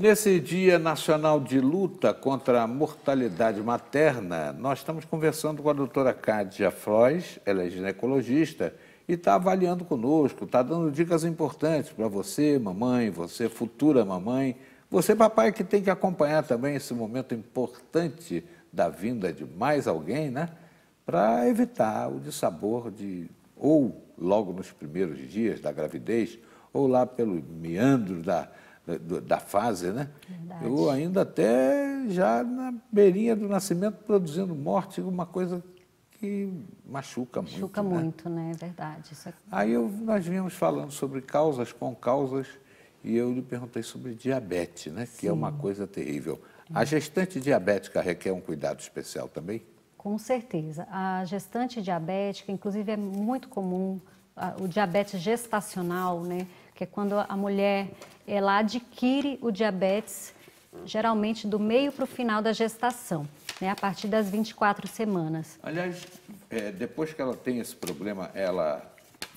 Nesse Dia Nacional de Luta contra a Mortalidade Materna, nós estamos conversando com a doutora Cádia Frois, ela é ginecologista e está avaliando conosco, está dando dicas importantes para você, mamãe, você, futura mamãe, você, papai, que tem que acompanhar também esse momento importante da vinda de mais alguém, né? Para evitar o dissabor de, ou logo nos primeiros dias da gravidez, ou lá pelo meandro da da fase, né? Verdade. Eu ainda até já na beirinha do nascimento produzindo morte, uma coisa que machuca muito. Machuca né? muito, né? É verdade. É... Aí eu, nós vínhamos falando sobre causas com causas e eu lhe perguntei sobre diabetes, né? Sim. Que é uma coisa terrível. A gestante diabética requer é um cuidado especial também? Com certeza. A gestante diabética, inclusive, é muito comum o diabetes gestacional, né? que é quando a mulher ela adquire o diabetes geralmente do meio para o final da gestação, né, a partir das 24 semanas. Aliás, é, depois que ela tem esse problema, ela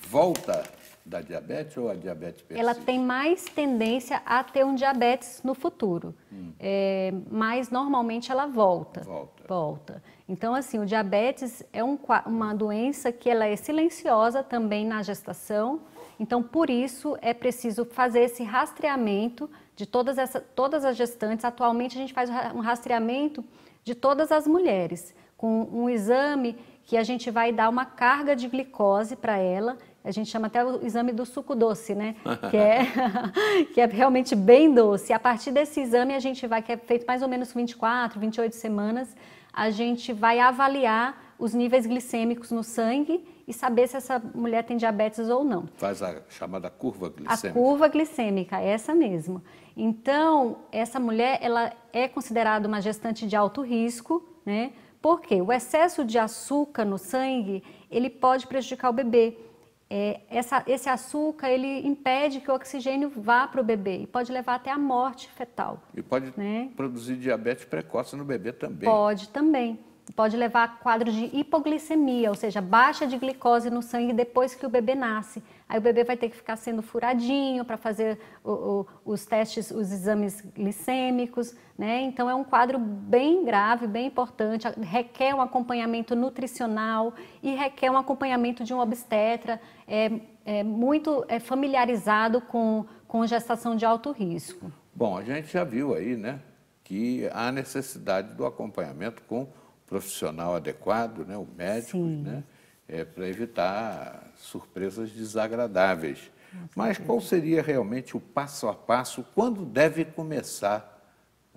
volta da diabetes ou a diabetes persiste? Ela tem mais tendência a ter um diabetes no futuro, hum. é, mas normalmente ela volta. Volta. Volta. Então, assim, o diabetes é um, uma doença que ela é silenciosa também na gestação, então, por isso, é preciso fazer esse rastreamento de todas, essa, todas as gestantes. Atualmente, a gente faz um rastreamento de todas as mulheres, com um exame que a gente vai dar uma carga de glicose para ela. A gente chama até o exame do suco doce, né? Que é, que é realmente bem doce. A partir desse exame, a gente vai, que é feito mais ou menos 24, 28 semanas, a gente vai avaliar os níveis glicêmicos no sangue e saber se essa mulher tem diabetes ou não. Faz a chamada curva glicêmica. A curva glicêmica, é essa mesmo. Então, essa mulher ela é considerada uma gestante de alto risco, né? Porque o excesso de açúcar no sangue ele pode prejudicar o bebê. É, essa, esse açúcar ele impede que o oxigênio vá para o bebê e pode levar até a morte fetal. E pode né? produzir diabetes precoce no bebê também. Pode também pode levar a quadros de hipoglicemia, ou seja, baixa de glicose no sangue depois que o bebê nasce. Aí o bebê vai ter que ficar sendo furadinho para fazer o, o, os testes, os exames glicêmicos, né? Então é um quadro bem grave, bem importante, requer um acompanhamento nutricional e requer um acompanhamento de um obstetra é, é muito é, familiarizado com, com gestação de alto risco. Bom, a gente já viu aí, né, que há necessidade do acompanhamento com profissional adequado, né, o médico, né, é, para evitar surpresas desagradáveis. Nossa, Mas qual seria realmente o passo a passo? Quando deve começar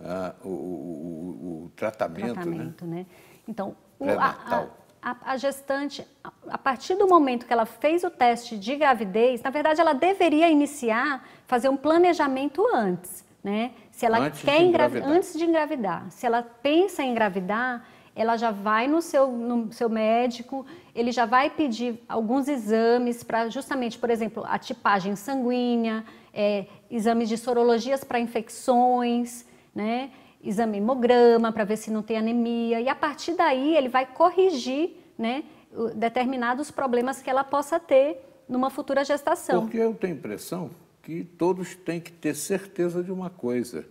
ah, o, o, o, tratamento? Né? tratamento né? né? Então, o, a, a, a, gestante, a partir do momento que ela fez o teste de gravidez, na verdade, ela deveria iniciar, fazer um planejamento antes. Né? Se ela antes quer engravidar, antes de engravidar, se ela pensa em engravidar, ela já vai no seu, no seu médico, ele já vai pedir alguns exames para justamente, por exemplo, a tipagem sanguínea, é, exames de sorologias para infecções, né? exame hemograma para ver se não tem anemia e a partir daí ele vai corrigir né, determinados problemas que ela possa ter numa futura gestação. Porque eu tenho a impressão que todos têm que ter certeza de uma coisa,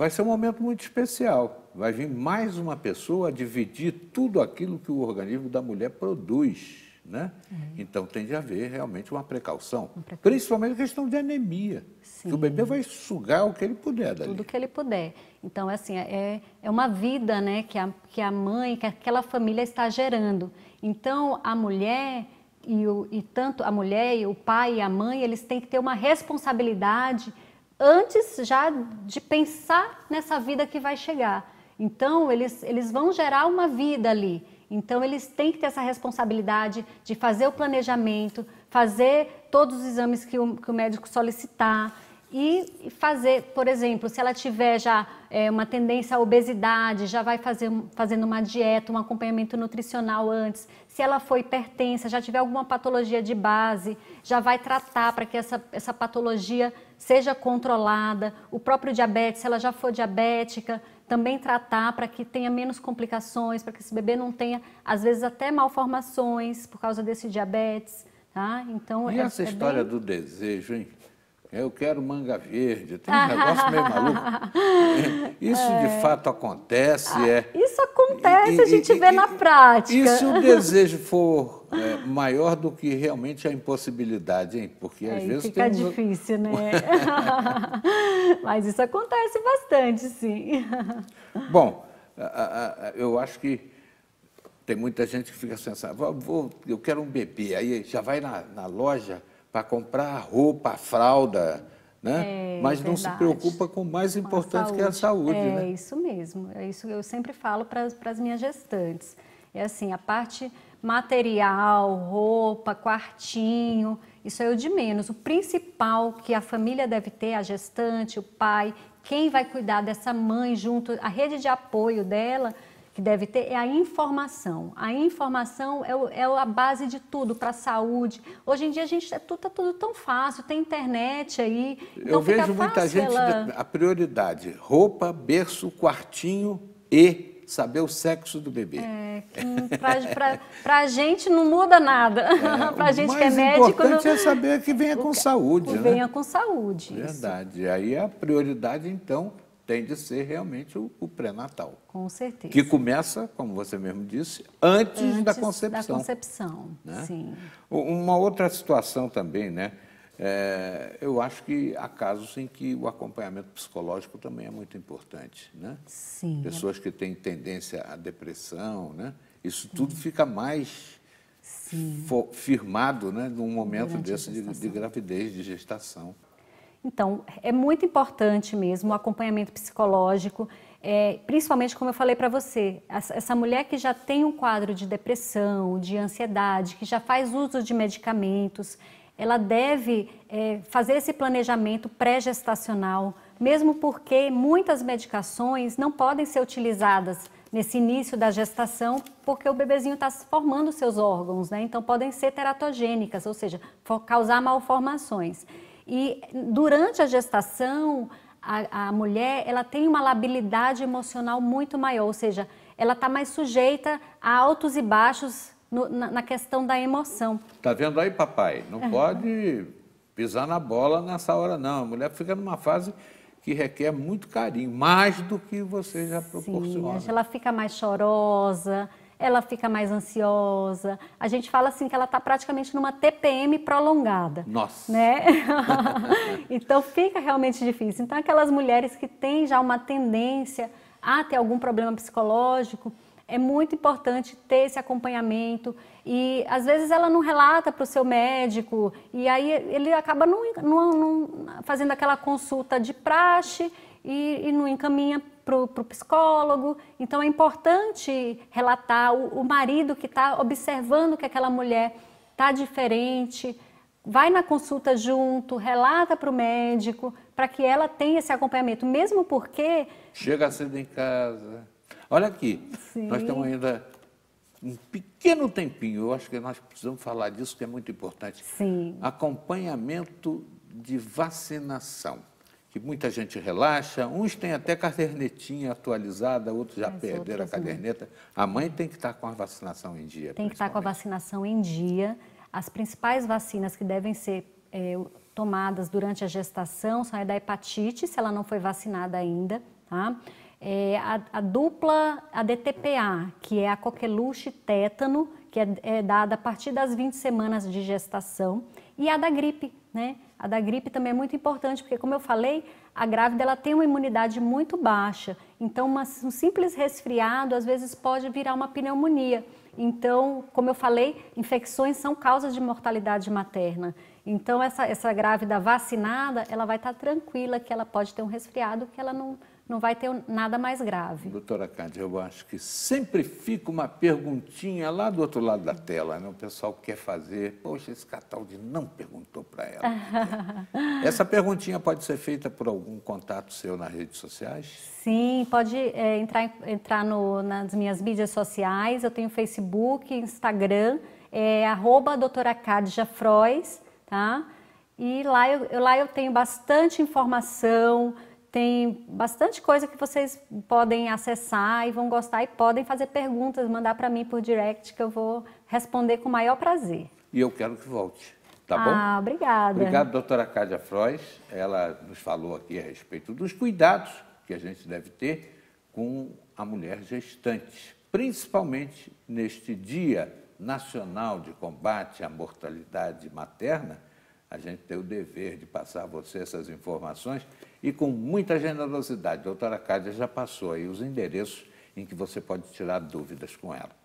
vai ser um momento muito especial. Vai vir mais uma pessoa a dividir tudo aquilo que o organismo da mulher produz. Né? Uhum. Então tem de haver realmente uma precaução, uma precaução. principalmente a questão de anemia. Que o bebê vai sugar o que ele puder dali. Tudo que ele puder. Então, é assim, é, é uma vida né, que, a, que a mãe, que aquela família está gerando. Então, a mulher e, o, e tanto a mulher, e o pai e a mãe, eles têm que ter uma responsabilidade antes já de pensar nessa vida que vai chegar. Então, eles, eles vão gerar uma vida ali. Então, eles têm que ter essa responsabilidade de fazer o planejamento, fazer todos os exames que o, que o médico solicitar, e fazer, por exemplo, se ela tiver já é, uma tendência à obesidade, já vai fazer, fazendo uma dieta, um acompanhamento nutricional antes. Se ela for hipertensa, já tiver alguma patologia de base, já vai tratar para que essa, essa patologia seja controlada. O próprio diabetes, se ela já for diabética, também tratar para que tenha menos complicações, para que esse bebê não tenha, às vezes, até malformações por causa desse diabetes. Tá? Então, e é, essa é história bem... do desejo, hein? eu quero manga verde, tem um negócio meio maluco. Isso é. de fato acontece. Ah, é, isso acontece, e, a gente e, vê na prática. E se o desejo for é, maior do que realmente a impossibilidade, hein? Porque às vezes fica tem... difícil, né? Mas isso acontece bastante, sim. Bom, eu acho que tem muita gente que fica sensada, eu quero um bebê, aí já vai na, na loja para comprar roupa, fralda, né? É, Mas não verdade. se preocupa com o mais importante que é a saúde. É né? isso mesmo. É isso que eu sempre falo para as minhas gestantes. É assim, a parte material, roupa, quartinho, isso é o de menos. O principal que a família deve ter, a gestante, o pai, quem vai cuidar dessa mãe junto, a rede de apoio dela que deve ter é a informação. A informação é, o, é a base de tudo para a saúde. Hoje em dia a gente é tudo, tá tudo tão fácil, tem internet aí. Então Eu vejo muita gente ela... a prioridade: roupa, berço, quartinho e saber o sexo do bebê. É, para a gente não muda nada. É, para a gente que é médico. O importante não... é saber que venha com é- saúde. Que, né? Venha com saúde. Verdade. Isso. Aí a prioridade, então, tem de ser realmente o, o pré-natal. Com certeza. Que começa, como você mesmo disse, antes, antes da concepção. Da concepção, né? sim. Uma outra situação também, né? É, eu acho que há casos em que o acompanhamento psicológico também é muito importante, né? Sim. É Pessoas que têm tendência à depressão, né? Isso sim. tudo fica mais firmado né, num momento Durante desse de, de gravidez, de gestação. Então, é muito importante mesmo o acompanhamento psicológico, é, principalmente como eu falei para você, essa mulher que já tem um quadro de depressão, de ansiedade, que já faz uso de medicamentos, ela deve é, fazer esse planejamento pré-gestacional, mesmo porque muitas medicações não podem ser utilizadas nesse início da gestação, porque o bebezinho está formando seus órgãos, né? Então podem ser teratogênicas, ou seja, causar malformações. E durante a gestação, a, a mulher ela tem uma labilidade emocional muito maior, ou seja, ela está mais sujeita a altos e baixos no, na, na, questão da emoção. Tá vendo aí, papai? Não pode pisar na bola nessa hora, não. A mulher fica numa fase que requer muito carinho, mais do que você já proporciona. Sim, ela fica mais chorosa, ela fica mais ansiosa. A gente fala assim que ela está praticamente numa TPM prolongada. Nossa! Né? então fica realmente difícil. Então, aquelas mulheres que têm já uma tendência a ter algum problema psicológico, é muito importante ter esse acompanhamento. E às vezes ela não relata para o seu médico, e aí ele acaba não, não, não fazendo aquela consulta de praxe e, e não encaminha para o psicólogo. Então é importante relatar o, o marido que está observando que aquela mulher está diferente, vai na consulta junto, relata para o médico, para que ela tenha esse acompanhamento, mesmo porque. Chega cedo em casa. Olha aqui, Sim. nós temos ainda um pequeno tempinho, eu acho que nós precisamos falar disso, que é muito importante. Sim. Acompanhamento de vacinação que muita gente relaxa, uns têm até cadernetinha atualizada, outros já Mas perderam a caderneta. A mãe tem que estar com a vacinação em dia. Tem que estar com a vacinação em dia. As principais vacinas que devem ser é, tomadas durante a gestação são a da hepatite, se ela não foi vacinada ainda, tá? É, a, a, dupla, a DTPA, que é a coqueluche tétano, que é, é dada a partir das 20 semanas de gestação, e a da gripe, né? A da gripe também é muito importante, porque como eu falei, a grávida ela tem uma imunidade muito baixa. Então, uma, um simples resfriado às vezes pode virar uma pneumonia. Então, como eu falei, infecções são causas de mortalidade materna. Então, essa, essa grávida vacinada, ela vai estar tranquila que ela pode ter um resfriado, que ela não, não vai ter nada mais grave. Doutora Cádia, eu acho que sempre fica uma perguntinha lá do outro lado da tela, né? O pessoal quer fazer, poxa, esse Cataldi não perguntou para ela. Essa perguntinha pode ser feita por algum contato seu nas redes sociais? Sim, pode é, entrar, entrar no, nas minhas mídias sociais, eu tenho Facebook, Instagram, é arroba doutora Cádia Frois, tá? E lá eu, lá eu tenho bastante informação, tem bastante coisa que vocês podem acessar e vão gostar e podem fazer perguntas, mandar para mim por direct que eu vou responder com o maior prazer. E eu quero que volte, tá ah, bom? Ah, obrigada. Obrigado, doutora Cádia Frois. Ela nos falou aqui a respeito dos cuidados que a gente deve ter com a mulher gestante, principalmente neste Dia Nacional de Combate à Mortalidade Materna, a gente tem o dever de passar a você essas informações e com muita generosidade. A doutora Cádia já passou aí os endereços em que você pode tirar dúvidas com ela.